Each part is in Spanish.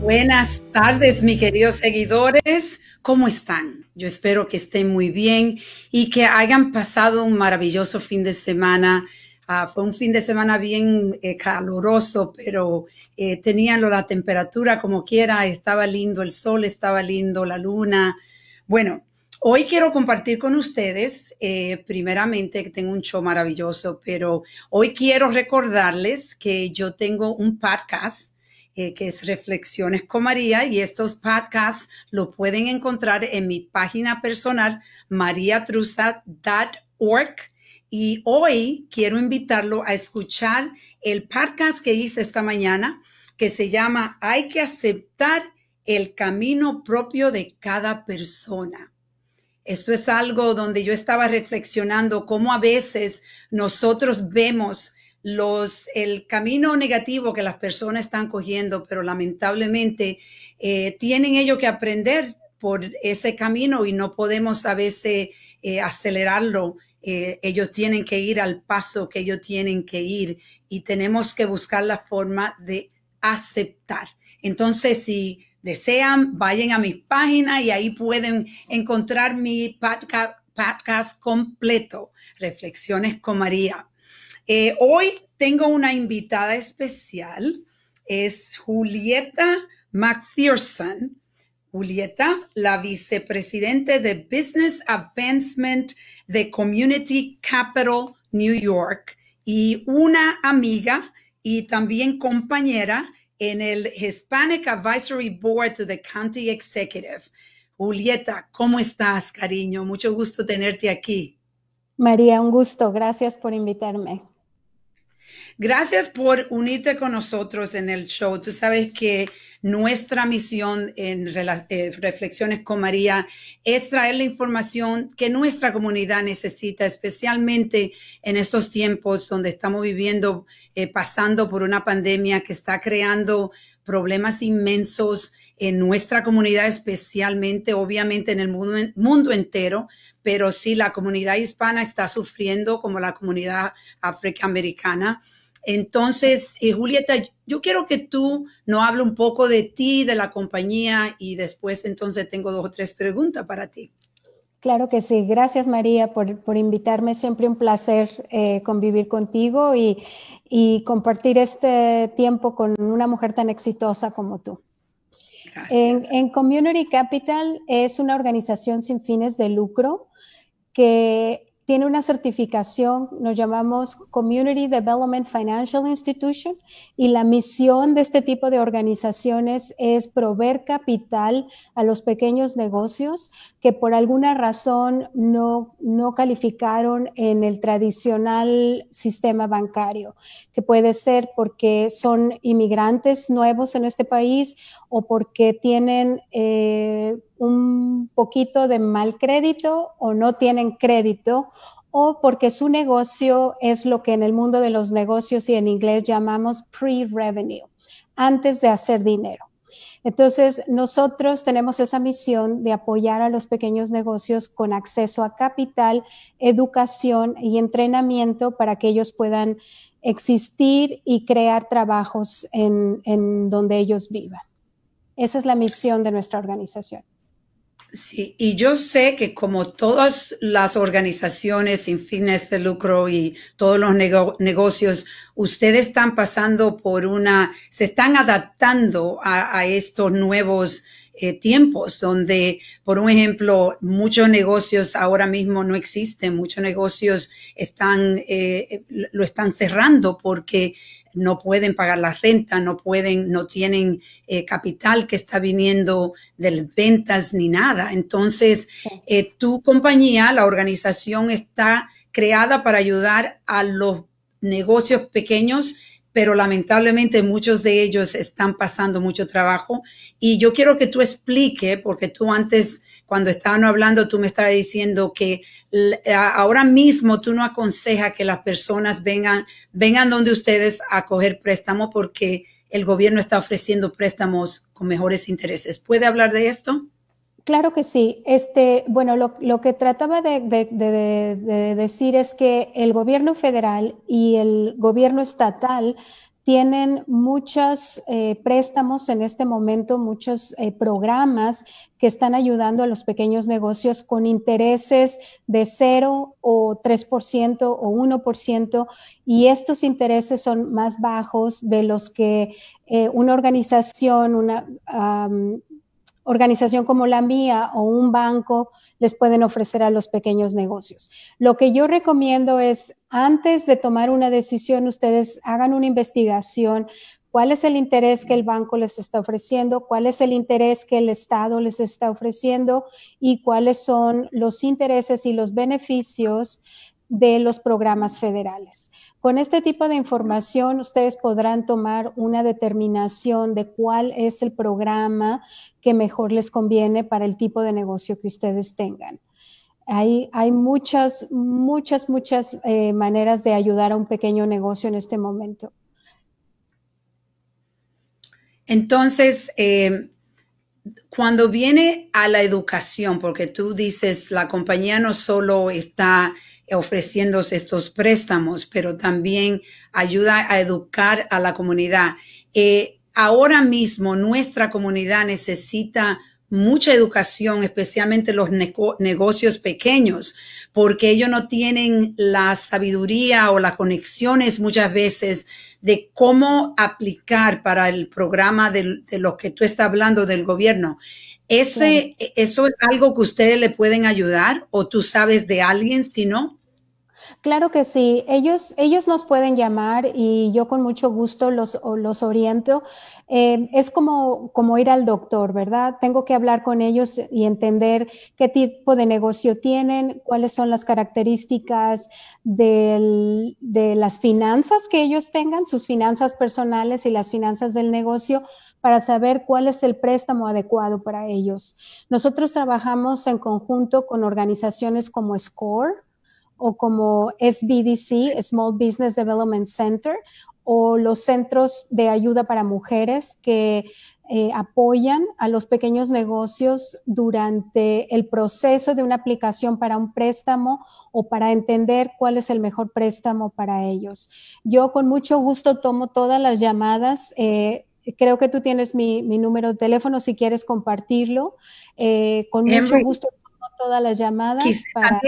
Buenas tardes, mis queridos seguidores. ¿Cómo están? Yo espero que estén muy bien y que hayan pasado un maravilloso fin de semana. Ah, fue un fin de semana bien caloroso, eh, caluroso, pero eh, tenían la temperatura como quiera, estaba lindo el sol, estaba lindo la luna. Bueno, Hoy quiero compartir con ustedes, eh, primeramente, que tengo un show maravilloso, pero hoy quiero recordarles que yo tengo un podcast eh, que es Reflexiones con María, y estos podcasts lo pueden encontrar en mi página personal, mariatruza.org. Y hoy quiero invitarlo a escuchar el podcast que hice esta mañana, que se llama Hay que aceptar el camino propio de cada persona. Esto es algo donde yo estaba reflexionando cómo a veces nosotros vemos los, el camino negativo que las personas están cogiendo, pero lamentablemente eh, tienen ellos que aprender por ese camino y no podemos a veces eh, acelerarlo. Eh, ellos tienen que ir al paso que ellos tienen que ir y tenemos que buscar la forma de aceptar. Entonces, si desean, vayan a mis página y ahí pueden encontrar mi podcast completo, Reflexiones con María. Eh, hoy tengo una invitada especial, es Julieta McPherson. Julieta, la vicepresidente de Business Advancement de Community Capital New York y una amiga y también compañera en el Hispanic Advisory Board to the County Executive. Julieta, ¿cómo estás, cariño? Mucho gusto tenerte aquí. María, un gusto. Gracias por invitarme. Gracias por unirte con nosotros en el show. Tú sabes que nuestra misión en eh, Reflexiones con María es traer la información que nuestra comunidad necesita, especialmente en estos tiempos donde estamos viviendo, eh, pasando por una pandemia que está creando problemas inmensos en nuestra comunidad, especialmente, obviamente, en el mundo, mundo, entero, pero sí la comunidad hispana está sufriendo como la comunidad afroamericana. Entonces, Julieta, yo quiero que tú nos hable un poco de ti, de la compañía y después entonces tengo dos o tres preguntas para ti. Claro que sí. Gracias María por, invitarme. Siempre un placer eh, convivir contigo y, compartir este tiempo con una mujer tan exitosa como tú. En, en Community Capital es una organización sin fines de lucro que tiene una certificación, nos llamamos Community Development Financial Institution, y la misión de este tipo de organizaciones es proveer capital a los pequeños negocios que por alguna razón no, no calificaron en el tradicional sistema bancario, que puede ser porque son inmigrantes nuevos en este país o porque tienen... Eh, un poquito de mal crédito o no tienen crédito o porque su negocio es lo que en el mundo de los negocios y en inglés llamamos pre-revenue, antes de hacer dinero. Entonces, nosotros tenemos esa misión de apoyar a los pequeños negocios con acceso a capital, educación y entrenamiento para que ellos puedan existir y crear trabajos en, donde ellos vivan. Esa es la misión de nuestra organización. Sí, y yo sé que como todas las organizaciones sin fines de lucro y todos los negocios, ustedes están pasando por una, se están adaptando a, estos nuevos eh, tiempos donde, por un ejemplo, muchos negocios ahora mismo no existen, muchos negocios están, eh, lo están cerrando porque no pueden pagar la renta, no pueden, no tienen eh, capital que está viniendo de ventas ni nada. Entonces, eh, tu compañía, la organización está creada para ayudar a los negocios pequeños pero lamentablemente muchos de ellos están pasando mucho trabajo. Y yo quiero que tú explique, porque tú antes, cuando estaban hablando, tú me estabas diciendo que ahora mismo tú no aconsejas que las personas vengan, vengan donde ustedes a coger préstamo porque el gobierno está ofreciendo préstamos con mejores intereses. ¿Puede hablar de esto? Claro que sí. Este, bueno, lo, que trataba de, decir es que el gobierno federal y el gobierno estatal tienen muchos eh, préstamos en este momento, muchos eh, programas que están ayudando a los pequeños negocios con intereses de 0 o 3% o 1%, y estos intereses son más bajos de los que eh, una organización, una organización como la mía o un banco les pueden ofrecer a los pequeños negocios. Lo que yo recomiendo es, antes de tomar una decisión, ustedes hagan una investigación. ¿Cuál es el interés que el banco les está ofreciendo? ¿Cuál es el interés que el Estado les está ofreciendo? ¿Y cuáles son los intereses y los beneficios de los programas federales. Con este tipo de información ustedes podrán tomar una determinación de cuál es el programa que mejor les conviene para el tipo de negocio que ustedes tengan. Hay, hay muchas, muchas, muchas eh, maneras de ayudar a un pequeño negocio en este momento. Entonces, eh, cuando viene a la educación, porque tú dices, la compañía no solo está ofreciéndose estos préstamos, pero también ayuda a educar a la comunidad. Eh, ahora mismo nuestra comunidad necesita mucha educación, especialmente los negocios pequeños, porque ellos no tienen la sabiduría o las conexiones muchas veces de cómo aplicar para el programa de, lo que tú estás hablando del gobierno. Ese, ¿Eso es algo que ustedes le pueden ayudar o tú sabes de alguien si no? Claro que sí, ellos, ellos nos pueden llamar y yo con mucho gusto los, oriento. Eh, es como, como ir al doctor, ¿verdad? Tengo que hablar con ellos y entender qué tipo de negocio tienen, cuáles son las características de las finanzas que ellos tengan, sus finanzas personales y las finanzas del negocio para saber cuál es el préstamo adecuado para ellos. Nosotros trabajamos en conjunto con organizaciones como SCORE, o como SBDC, Small Business Development Center, o los centros de ayuda para mujeres que eh, apoyan a los pequeños negocios durante el proceso de una aplicación para un préstamo o para entender cuál es el mejor préstamo para ellos. Yo con mucho gusto tomo todas las llamadas. Eh, creo que tú tienes mi, número de teléfono si quieres compartirlo. Eh, con em, mucho gusto tomo todas las llamadas. Para,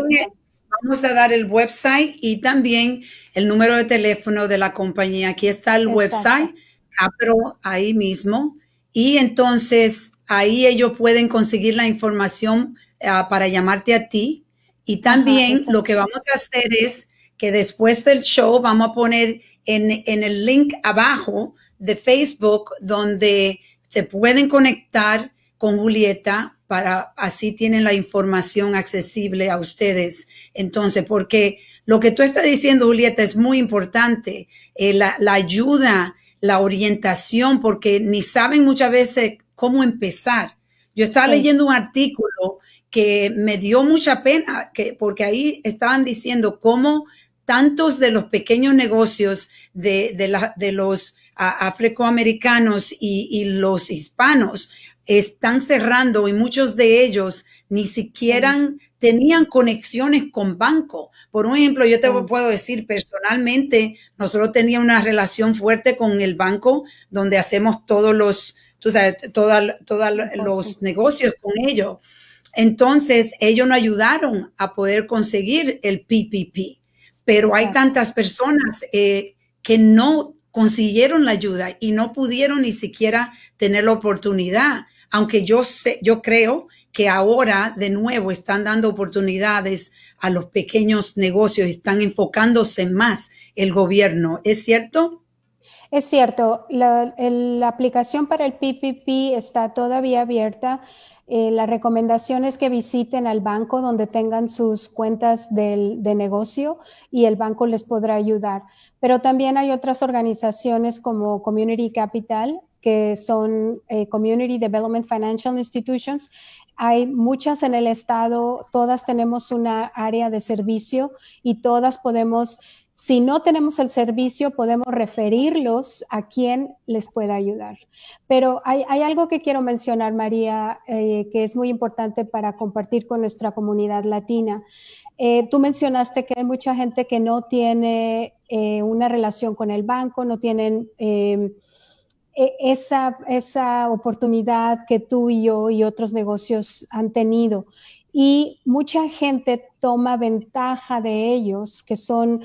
vamos a dar el website y también el número de teléfono de la compañía. Aquí está el website, Capro, ahí mismo. Y entonces ahí ellos pueden conseguir la información ah, para llamarte a ti. Y también lo que vamos a hacer es que después del show vamos a poner en, en el link abajo de Facebook donde se pueden conectar con Julieta para así tienen la información accesible a ustedes. Entonces, porque lo que tú estás diciendo, Julieta, es muy importante, eh, la, ayuda, la orientación, porque ni saben muchas veces cómo empezar. Yo estaba leyendo un artículo que me dio mucha pena, que, porque ahí estaban diciendo cómo tantos de los pequeños negocios de, de, los afroamericanos y, los hispanos están cerrando y muchos de ellos ni siquiera tenían conexiones con banco. Por un ejemplo, yo te puedo decir personalmente, nosotros teníamos una relación fuerte con el banco donde hacemos todos los, tú sabes, todos los negocios con ellos. Entonces, ellos nos ayudaron a poder conseguir el PPP, pero hay tantas personas eh, que no consiguieron la ayuda y no pudieron ni siquiera tener la oportunidad, aunque yo sé, yo creo que ahora de nuevo están dando oportunidades a los pequeños negocios, están enfocándose más el gobierno, ¿es cierto? Es cierto, la, la aplicación para el PPP está todavía abierta. Eh, la recomendación es que visiten al banco donde tengan sus cuentas de negocio y el banco les podrá ayudar. Pero también hay otras organizaciones como Community Capital, que son eh, Community Development Financial Institutions. Hay muchas en el estado, todas tenemos una área de servicio y todas podemos si no tenemos el servicio, podemos referirlos a quien les pueda ayudar. Pero hay, algo que quiero mencionar, María, eh, que es muy importante para compartir con nuestra comunidad latina. Eh, tú mencionaste que hay mucha gente que no tiene eh, una relación con el banco, no tienen em, e, esa, esa oportunidad que tú y yo y otros negocios han tenido. Y mucha gente toma ventaja de ellos, que son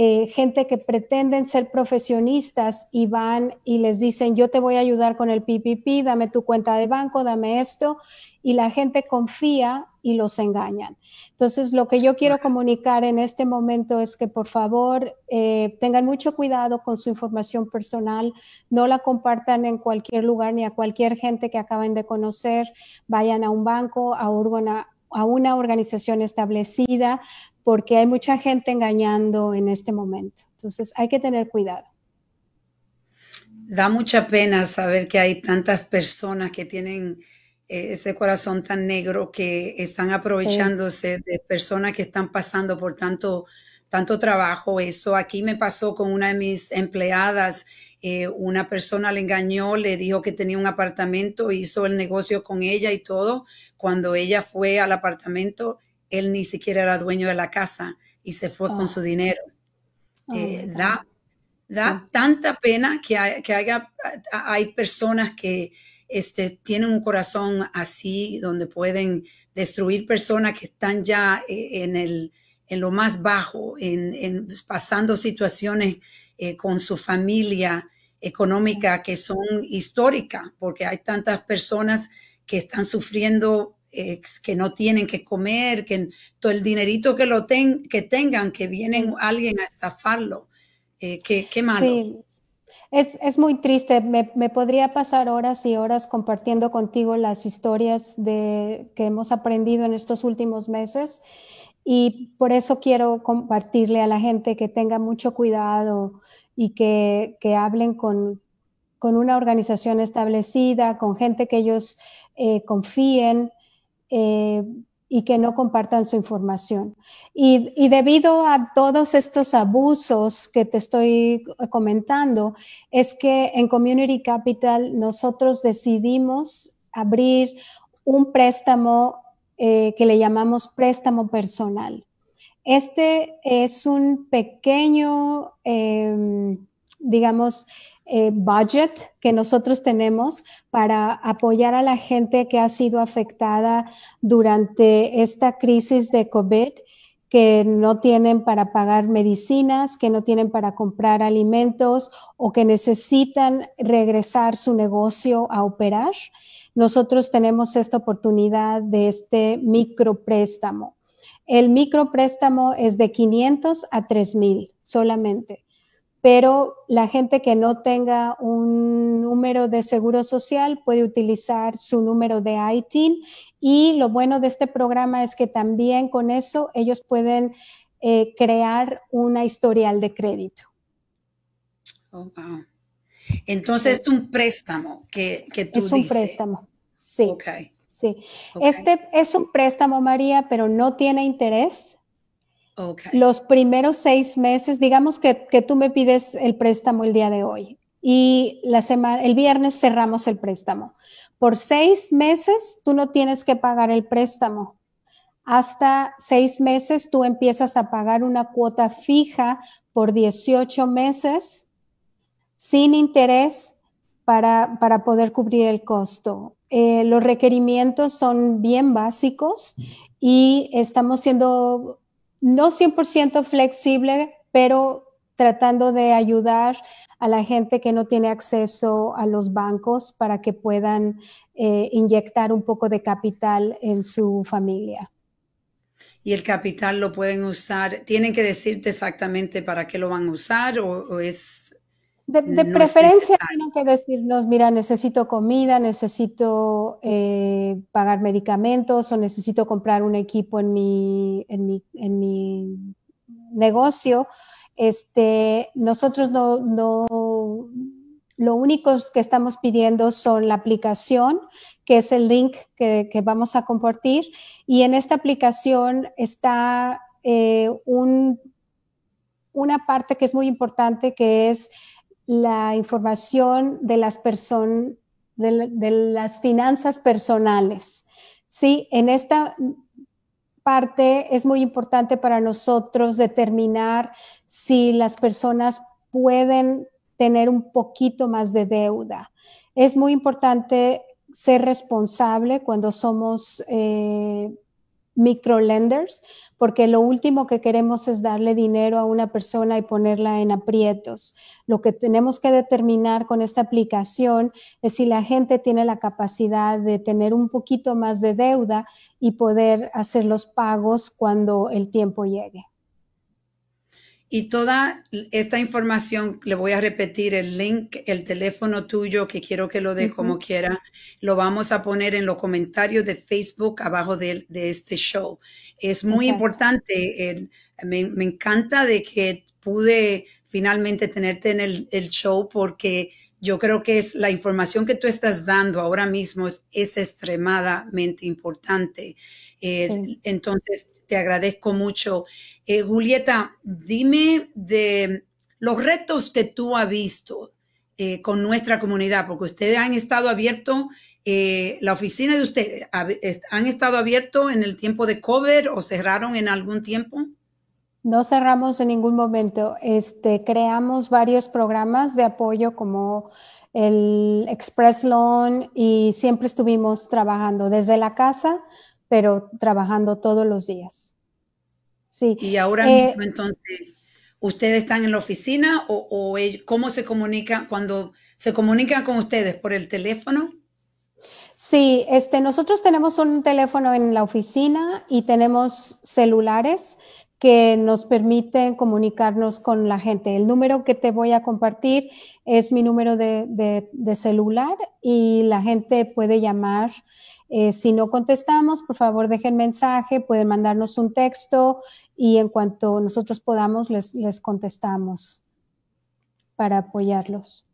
eh, gente que pretenden ser profesionistas y van y les dicen, yo te voy a ayudar con el PPP, dame tu cuenta de banco, dame esto, y la gente confía y los engañan. Entonces, lo que yo quiero comunicar en este momento es que por favor eh, tengan mucho cuidado con su información personal, no la compartan en cualquier lugar ni a cualquier gente que acaben de conocer, vayan a un banco, a una organización establecida, porque hay mucha gente engañando en este momento. Entonces hay que tener cuidado. Da mucha pena saber que hay tantas personas que tienen eh, ese corazón tan negro que están aprovechándose de personas que están pasando por tanto, tanto trabajo. Eso aquí me pasó con una de mis empleadas. Eh, una persona le engañó, le dijo que tenía un apartamento, hizo el negocio con ella y todo. Cuando ella fue al apartamento, él ni siquiera era dueño de la casa y se fue con ah. su dinero. Ah, eh, da, tanta pena que, hay, haya, hay personas que este, tienen un corazón así, donde pueden destruir personas que están ya eh, en, en lo más bajo, en, en pues, pasando situaciones eh, con su familia económica que son históricas, porque hay tantas personas que están sufriendo que no tienen que comer, que todo el dinerito que, lo ten, que tengan, que vienen alguien a estafarlo. Eh, qué, qué, malo. Es, muy triste, me, podría pasar horas y horas compartiendo contigo las historias de, que hemos aprendido en estos últimos meses y por eso quiero compartirle a la gente que tenga mucho cuidado y que, hablen con, una organización establecida, con gente que ellos eh, confíen, eh, y que no compartan su información. Y, debido a todos estos abusos que te estoy comentando, es que en Community Capital nosotros decidimos abrir un préstamo eh, que le llamamos préstamo personal. Este es un pequeño, em, digamos, eh, budget que nosotros tenemos para apoyar a la gente que ha sido afectada durante esta crisis de COVID que no tienen para pagar medicinas, que no tienen para comprar alimentos o que necesitan regresar su negocio a operar, nosotros tenemos esta oportunidad de este micropréstamo. El micropréstamo es de 500 a 3,000 solamente pero la gente que no tenga un número de seguro social puede utilizar su número de ITIN y lo bueno de este programa es que también con eso ellos pueden eh, crear una historial de crédito. Oh, Entonces es un préstamo que, que tú Es un préstamo, sí. Sí, este es un préstamo, María, pero no tiene interés. Los primeros seis meses, digamos que, tú me pides el préstamo el día de hoy y la semana, el viernes cerramos el préstamo. Por seis meses tú no tienes que pagar el préstamo. Hasta seis meses tú empiezas a pagar una cuota fija por 18 meses sin interés para, para poder cubrir el costo. Eh, los requerimientos son bien básicos y estamos siendo no 100% flexible, pero tratando de ayudar a la gente que no tiene acceso a los bancos para que puedan eh, inyectar un poco de capital en su familia. Y el capital lo pueden usar, tienen que decirte exactamente para qué lo van a usar o es de, preferencia tienen que decirnos, mira, necesito comida, necesito eh, pagar medicamentos o necesito comprar un equipo en mi, en mi, en mi negocio. Este, nosotros no, no, lo único que estamos pidiendo son la aplicación, que es el link que, que vamos a compartir. Y en esta aplicación está eh, un, una parte que es muy importante, que es la información de las personas, de, las finanzas personales. Sí, en esta parte es muy importante para nosotros determinar si las personas pueden tener un poquito más de deuda. Es muy importante ser responsable cuando somos eh, microlenders, porque lo último que queremos es darle dinero a una persona y ponerla en aprietos. Lo que tenemos que determinar con esta aplicación es si la gente tiene la capacidad de tener un poquito más de deuda y poder hacer los pagos cuando el tiempo llegue. Y toda esta información, le voy a repetir el link, el teléfono tuyo, que quiero que lo dé como quiera, lo vamos a poner en los comentarios de Facebook abajo de, este show. Es muy importante, me, encanta de que pude finalmente tenerte en el, show porque yo creo que es la información que tú estás dando ahora mismo es, extremadamente importante. Eh, entonces, te agradezco mucho. Eh, Julieta, dime de los retos que tú has visto eh, con nuestra comunidad, porque ustedes han estado abiertos, eh, la oficina de ustedes, ¿han estado abiertos en el tiempo de cover o cerraron en algún tiempo? No cerramos en ningún momento. Este, creamos varios programas de apoyo como el Express Loan y siempre estuvimos trabajando desde la casa pero trabajando todos los días. Sí. Y ahora eh, mismo entonces, ¿ustedes están en la oficina o, cómo se comunica cuando se comunican con ustedes por el teléfono? Sí, este, nosotros tenemos un teléfono en la oficina y tenemos celulares que nos permiten comunicarnos con la gente. El número que te voy a compartir es mi número de celular y la gente puede llamar eh, si no contestamos, por favor dejen mensaje, pueden mandarnos un texto y en cuanto nosotros podamos les, contestamos para apoyarlos.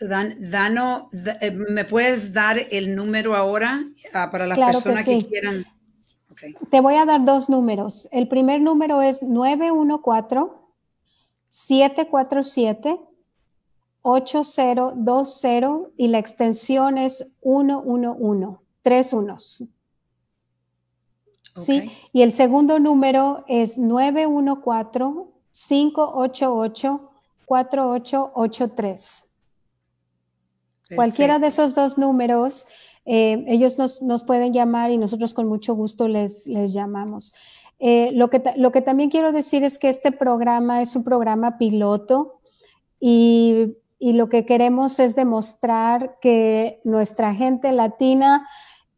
Dan, Dano, eh, ¿me puedes dar el número ahora ah, para las personas que, quieran? Te voy a dar dos números. El primer número es 914-747-8020 y la extensión es 111 tres unos. ¿Sí? Y el segundo número es 914-588-4883. Cualquiera de esos dos números, eh, ellos nos, pueden llamar y nosotros con mucho gusto les, les llamamos. Eh, lo, que, lo que también quiero decir es que este programa es un programa piloto y, y lo que queremos es demostrar que nuestra gente latina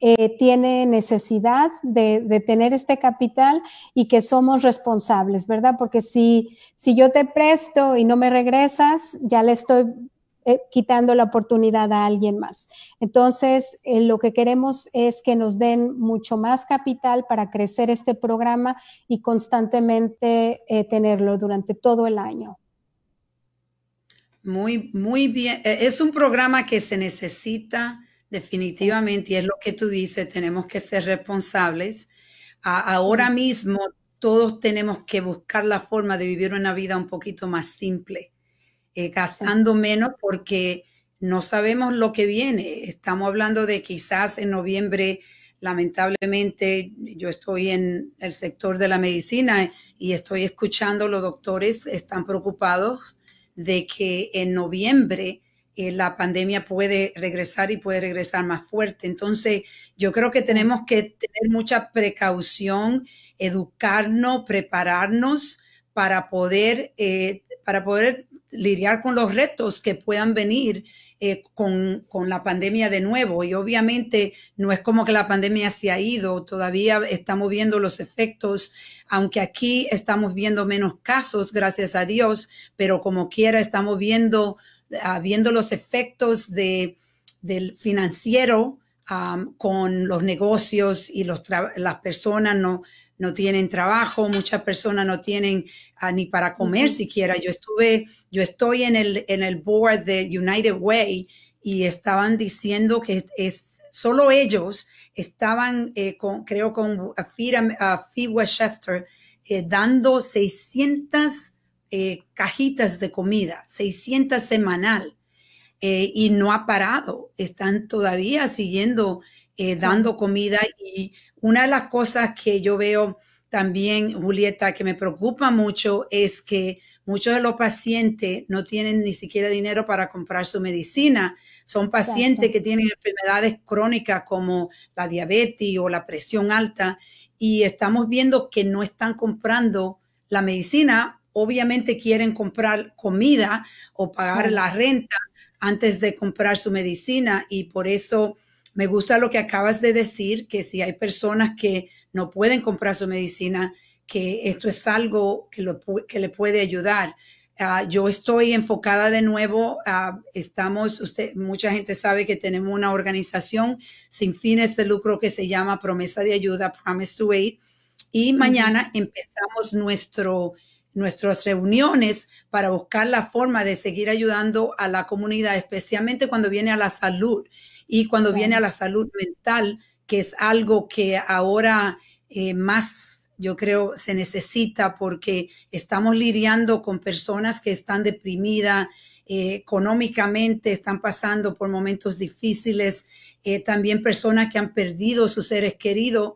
eh, tiene necesidad de, tener este capital y que somos responsables, ¿verdad? Porque si, si yo te presto y no me regresas, ya le estoy eh, quitando la oportunidad a alguien más. Entonces, eh, lo que queremos es que nos den mucho más capital para crecer este programa y constantemente tenerlo durante todo el año. Muy, muy bien. Es un programa que se necesita Definitivamente, y es lo que tú dices, tenemos que ser responsables. ahora mismo todos tenemos que buscar la forma de vivir una vida un poquito más simple, eh, gastando menos porque no sabemos lo que viene. Estamos hablando de quizás en noviembre, lamentablemente, yo estoy en el sector de la medicina y estoy escuchando los doctores están preocupados de que en noviembre eh, la pandemia puede regresar y puede regresar más fuerte. Entonces, yo creo que tenemos que tener mucha precaución, educarnos, prepararnos para poder, eh, para poder lidiar con los retos que puedan venir eh, con, con, la pandemia de nuevo. Y obviamente no es como que la pandemia se ha ido, todavía estamos viendo los efectos, aunque aquí estamos viendo menos casos, gracias a Dios, pero como quiera estamos viendo Ah, viendo los efectos del financiero con los negocios y los las personas no, no tienen trabajo, muchas personas no tienen ah, ni para comer siquiera. Yo estuve, yo estoy en el, en el board de United Way y estaban diciendo que es, solo ellos estaban, eh, con, creo, con Fee Westchester, eh, dando 600 eh, cajitas de comida, 600 semanal, eh, y no ha parado. Están todavía siguiendo eh, dando comida. Y una de las cosas que yo veo también, Julieta, que me preocupa mucho es que muchos de los pacientes no tienen ni siquiera dinero para comprar su medicina. Son pacientes que tienen enfermedades crónicas como la diabetes o la presión alta y estamos viendo que no están comprando la medicina obviamente quieren comprar comida o pagar la renta antes de comprar su medicina y por eso me gusta lo que acabas de decir, que si hay personas que no pueden comprar su medicina, que esto es algo que, le puede ayudar. Ah, yo estoy enfocada de nuevo, ah, estamos, mucha gente sabe que tenemos una organización sin fines de lucro que se llama Promesa de Ayuda, Promise to Aid, y mañana empezamos nuestro nuestras reuniones para buscar la forma de seguir ayudando a la comunidad, especialmente cuando viene a la salud y cuando viene a la salud mental, que es algo que ahora eh, más, yo creo, se necesita porque estamos lidiando con personas que están deprimidas. Eh, económicamente están pasando por momentos difíciles, eh, también personas que han perdido sus seres queridos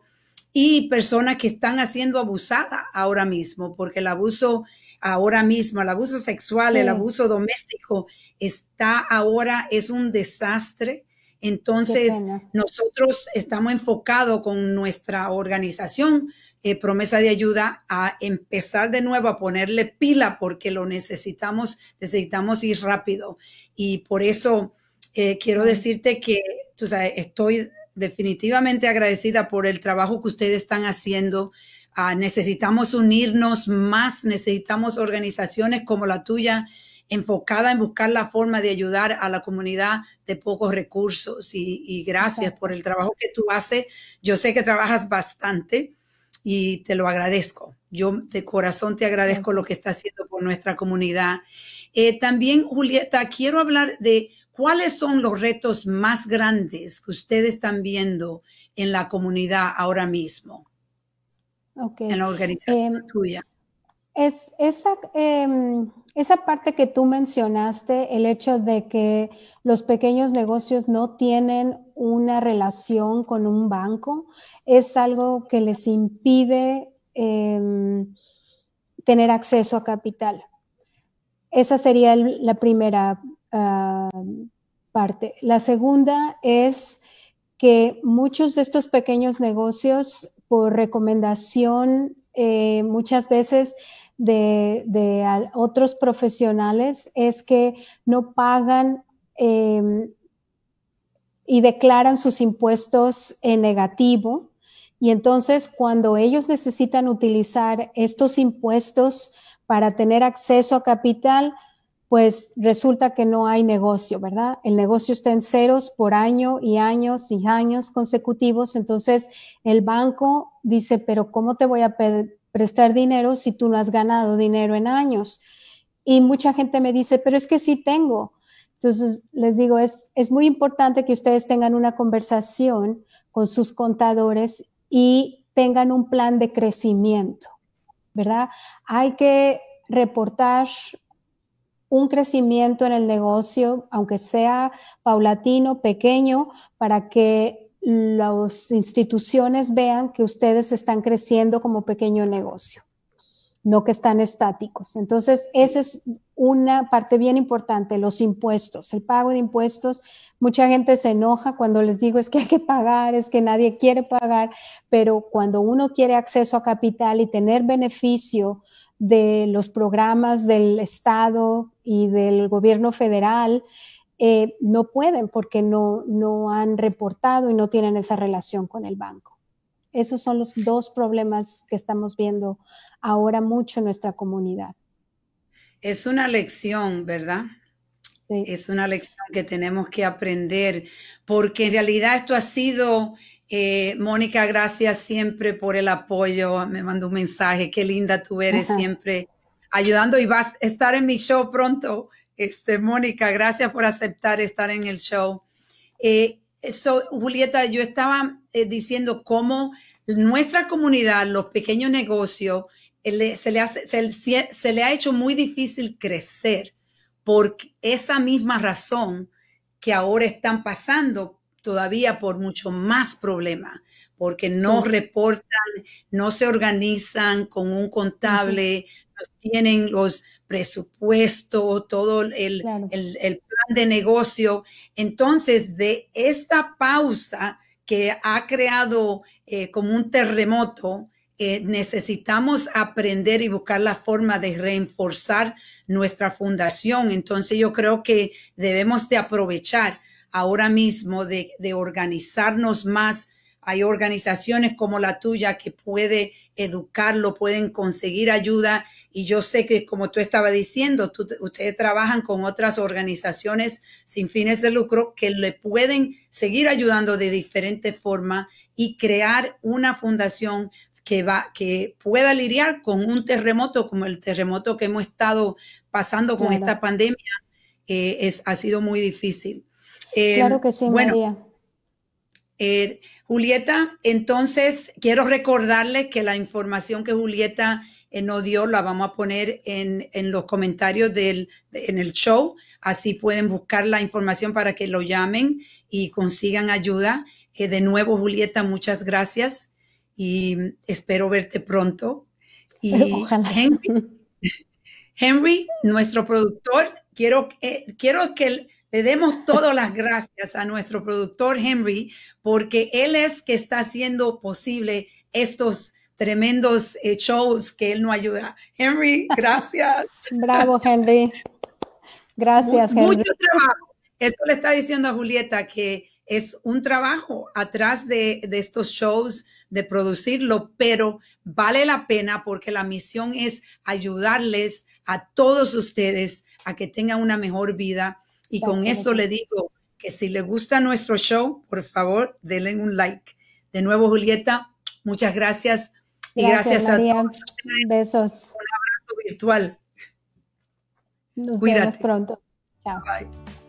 y personas que están siendo abusadas ahora mismo, porque el abuso ahora mismo, el abuso sexual, el abuso doméstico está ahora, es un desastre. Entonces, nosotros estamos enfocados con nuestra organización eh, Promesa de Ayuda a empezar de nuevo a ponerle pila porque lo necesitamos, necesitamos ir rápido. Y por eso eh, quiero decirte que tú sabes, estoy definitivamente agradecida por el trabajo que ustedes están haciendo. Ah, necesitamos unirnos más, necesitamos organizaciones como la tuya enfocada en buscar la forma de ayudar a la comunidad de pocos recursos y, gracias por el trabajo que tú haces. Yo sé que trabajas bastante y te lo agradezco. Yo de corazón te agradezco lo que estás haciendo por nuestra comunidad. Eh, también, Julieta, quiero hablar de ¿Cuáles son los retos más grandes que ustedes están viendo en la comunidad ahora mismo? En la organización em, tuya. Es esa, em, esa parte que tú mencionaste, el hecho de que los pequeños negocios no tienen una relación con un banco, es algo que les impide em, tener acceso a capital. Esa sería la primera parte. La segunda es que muchos de estos pequeños negocios, por recomendación eh, muchas veces de, otros profesionales, es que no pagan em, y declaran sus impuestos en negativo. Y entonces cuando ellos necesitan utilizar estos impuestos para tener acceso a capital, pues resulta que no hay negocio, ¿verdad? El negocio está en ceros por año y años y años consecutivos. Entonces el banco dice, pero ¿cómo te voy a prestar dinero si tú no has ganado dinero en años? Y mucha gente me dice, pero es que sí tengo. Entonces les digo, es, es muy importante que ustedes tengan una conversación con sus contadores y tengan un plan de crecimiento, ¿verdad? Hay que reportar un crecimiento en el negocio, aunque sea paulatino, pequeño, para que las instituciones vean que ustedes están creciendo como pequeño negocio, no que están estáticos. Entonces, esa es una parte bien importante, los impuestos, el pago de impuestos. Mucha gente se enoja cuando les digo es que hay que pagar, es que nadie quiere pagar, pero cuando uno quiere acceso a capital y tener beneficio de los programas del Estado y del gobierno federal, eh, no pueden porque no, no han reportado y no tienen esa relación con el banco. Esos son los dos problemas que estamos viendo ahora mucho en nuestra comunidad. Es una lección, ¿verdad? Es una lección que tenemos que aprender porque en realidad esto ha sido eh, Mónica, gracias siempre por el apoyo. Me mandó un mensaje. Qué linda tú eres siempre ayudando y vas a estar en mi show pronto. Este, Mónica, gracias por aceptar estar en el show. Eh, Julieta, yo estaba eh, diciendo cómo nuestra comunidad, los pequeños negocios, se le, se le ha hecho muy difícil crecer por esa misma razón que ahora están pasando todavía por mucho más problema, porque no reportan, no se organizan con un contable, no tienen los presupuestos, todo el, plan de negocio. Entonces, de esta pausa que ha creado eh, como un terremoto, eh, necesitamos aprender y buscar la forma de reforzar nuestra fundación. Entonces yo creo que debemos de aprovechar ahora mismo de, organizarnos más. Hay organizaciones como la tuya que puede educarlo, pueden conseguir ayuda. Y yo sé que, como tú estabas diciendo, ustedes trabajan con otras organizaciones sin fines de lucro que le pueden seguir ayudando de diferentes formas y crear una fundación que, va, que pueda lidiar con un terremoto como el terremoto que hemos estado pasando con esta pandemia. Eh, es, ha sido muy difícil claro em, que sí, María. Eh, Julieta, entonces quiero recordarles que la información que Julieta eh, nos dio la vamos a poner en, los comentarios del en el show, así pueden buscar la información para que lo llamen y consigan ayuda. Eh, de nuevo, Julieta, muchas gracias y espero verte pronto. Y Ojalá. Henry, nuestro productor, quiero, eh, quiero que le demos todas las gracias a nuestro productor Henry, porque él es que está haciendo posible estos tremendos eh, shows que él nos ayuda. Henry, gracias. Bravo, Henry. Gracias, Henry. Mucho trabajo. Eso le está diciendo a Julieta que es un trabajo atrás de, estos shows, de producirlo, pero vale la pena porque la misión es ayudarles a todos ustedes a que tengan una mejor vida y con eso le digo que si le gusta nuestro show, por favor, denle un like. De nuevo, Julieta, muchas gracias. Y gracias, a todos. Besos. Un abrazo virtual. Nos vemos pronto. Chao. Bye.